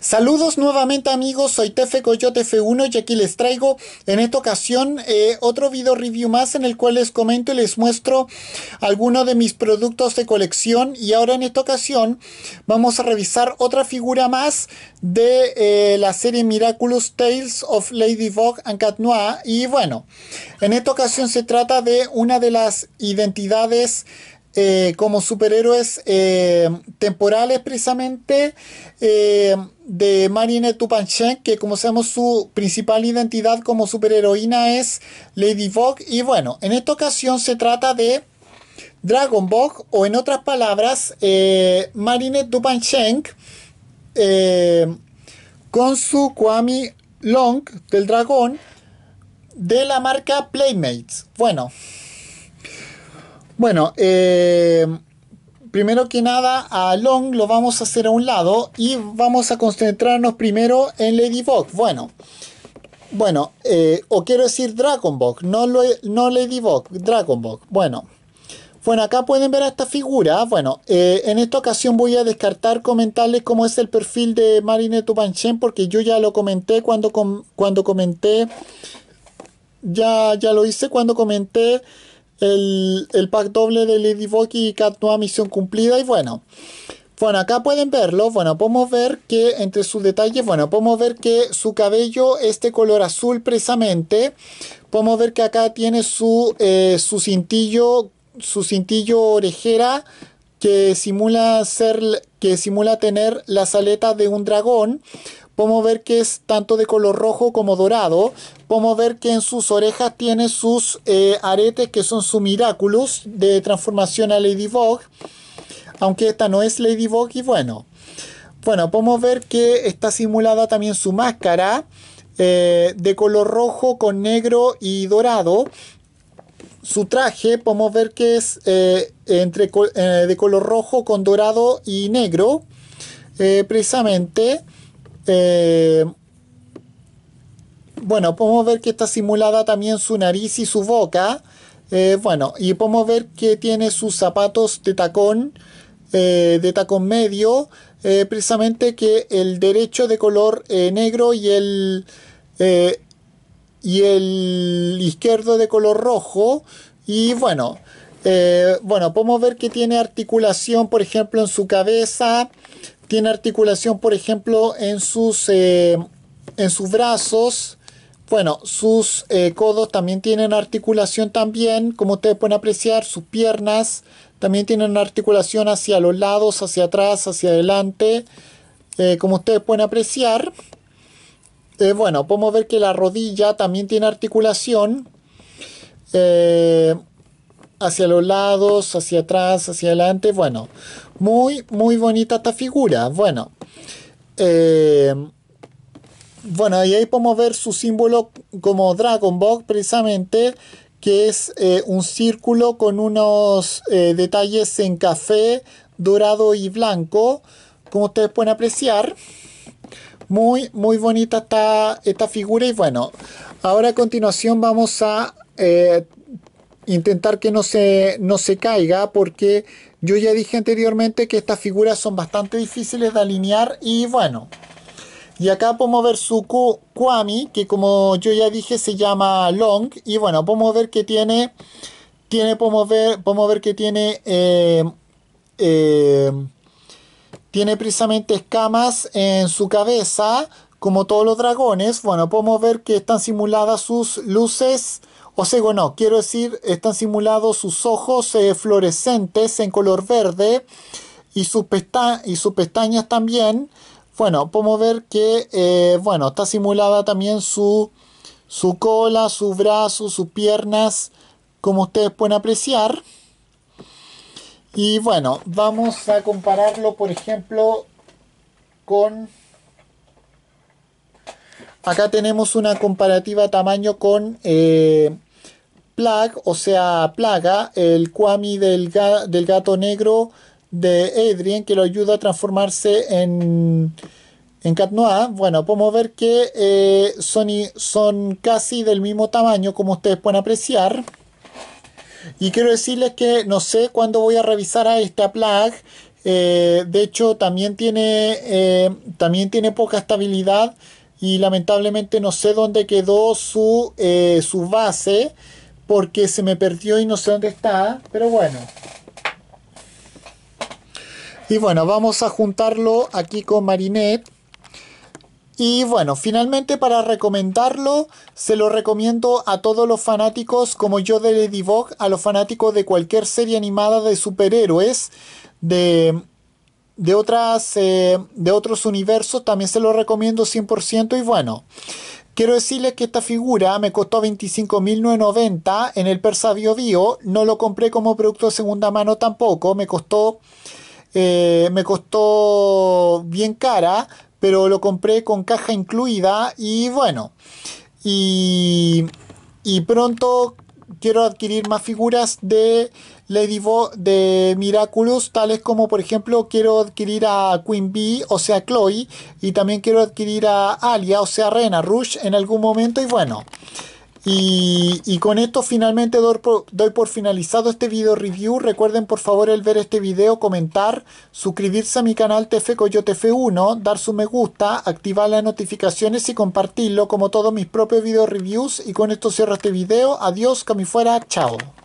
Saludos nuevamente amigos, soy Tefe Coyote F1 y aquí les traigo en esta ocasión eh, otro video review más en el cual les comento y les muestro algunos de mis productos de colección y ahora en esta ocasión vamos a revisar otra figura más de eh, la serie Miraculous Tales of Ladybug and Cat Noir y bueno, en esta ocasión se trata de una de las identidades eh, como superhéroes eh, temporales precisamente eh, de Marinette Tupanchen, que como sabemos su principal identidad como superheroína es Lady Vogue Y bueno, en esta ocasión se trata de Dragon Vogue o en otras palabras, Marinette Tupanchen con su Kwami Long del dragón de la marca Playmates. Bueno, bueno, eh, primero que nada a Long lo vamos a hacer a un lado y vamos a concentrarnos primero en Ladybug. Bueno, bueno, eh, o quiero decir Dragonbug, no, no Ladybug, Dragonbug. Bueno. Bueno, acá pueden ver a esta figura. Bueno, eh, en esta ocasión voy a descartar comentarles cómo es el perfil de Marinette Banchen porque yo ya lo comenté cuando, cuando comenté, ya, ya lo hice cuando comenté el, pack doble de Ladybug y Cat misión cumplida y bueno. Bueno, acá pueden verlo, bueno, podemos ver que entre sus detalles, bueno, podemos ver que su cabello es de color azul precisamente, podemos ver que acá tiene su, eh, su cintillo, su cintillo orejera que simula ser, que simula tener las aletas de un dragón, Podemos ver que es tanto de color rojo como dorado. Podemos ver que en sus orejas tiene sus eh, aretes que son su Miraculous de transformación a Ladybug. Aunque esta no es Ladybug y bueno. Bueno, podemos ver que está simulada también su máscara eh, de color rojo con negro y dorado. Su traje podemos ver que es eh, entre, de color rojo con dorado y negro. precisamente este, bueno, podemos ver que está simulada también su nariz y su boca. Eh, bueno, y podemos ver que tiene sus zapatos de tacón, eh, de tacón medio, eh, precisamente que el derecho de color negro y el, y el izquierdo de color rojo. Y bueno, bueno, podemos ver que tiene articulación, por ejemplo, en su cabeza, tiene articulación, por ejemplo, en sus, eh, en sus brazos. Bueno, sus eh, codos también tienen articulación también, como ustedes pueden apreciar, sus piernas también tienen articulación hacia los lados, hacia atrás, hacia adelante, eh, como ustedes pueden apreciar. bueno, podemos ver que la rodilla también tiene articulación hacia los lados, hacia atrás, hacia adelante. Bueno, muy, muy bonita esta figura. Bueno, eh, bueno, y ahí podemos ver su símbolo como Dragon Ball, precisamente, que es eh, un círculo con unos eh, detalles en café, dorado y blanco, como ustedes pueden apreciar. Muy, muy bonita está esta figura y bueno, ahora a continuación vamos a intentar que no se, no se caiga porque yo ya dije anteriormente que estas figuras son bastante difíciles de alinear y bueno. Y acá podemos ver su Kwami, que como yo ya dije se llama Long. Y bueno, podemos ver que tiene, tiene podemos, ver, podemos ver que tiene, eh, eh, tiene precisamente escamas en su cabeza, como todos los dragones. Bueno, podemos ver que están simuladas sus luces o sea, no, quiero decir, están simulados sus ojos eh, fluorescentes en color verde y, sus y sus pestañas también. Bueno, podemos ver que, eh, bueno, está simulada también su, cola, su brazo, sus piernas, como ustedes pueden apreciar. Y bueno, vamos a compararlo, por ejemplo, con... Acá tenemos una comparativa tamaño con... Eh, Plague, o sea, Plaga, el Kwami del, gato negro de Adrien, que lo ayuda a transformarse en, en Cat Noir. Bueno, podemos ver que eh, son, son casi del mismo tamaño, como ustedes pueden apreciar. Y quiero decirles que no sé cuándo voy a revisar a esta Plague. Eh, de hecho, también tiene, eh, también tiene poca estabilidad y lamentablemente no sé dónde quedó su, su base porque se me perdió y no sé dónde está, pero bueno. Y bueno, vamos a juntarlo aquí con Marinette. Y bueno, finalmente para recomendarlo, se lo recomiendo a todos los fanáticos como yo de Lady a los fanáticos de cualquier serie animada de superhéroes, de, de, otras, eh, de otros universos, también se lo recomiendo 100% y bueno. Quiero decirles que esta figura me costó 25.990 en el Persa Bio No lo compré como producto de segunda mano tampoco. Me costó, eh, me costó bien cara, pero lo compré con caja incluida y bueno. Y, y pronto quiero adquirir más figuras de Lady de Miraculous, tales como por ejemplo quiero adquirir a Queen Bee, o sea Chloe, y también quiero adquirir a Alia, o sea Rena Rush en algún momento y bueno. Y, con esto finalmente doy por, finalizado este video review. Recuerden por favor el ver este video, comentar, suscribirse a mi canal TF Coyote F1, dar su me gusta, activar las notificaciones y compartirlo como todos mis propios video reviews. Y con esto cierro este video. Adiós, camifuera, fuera. Chao.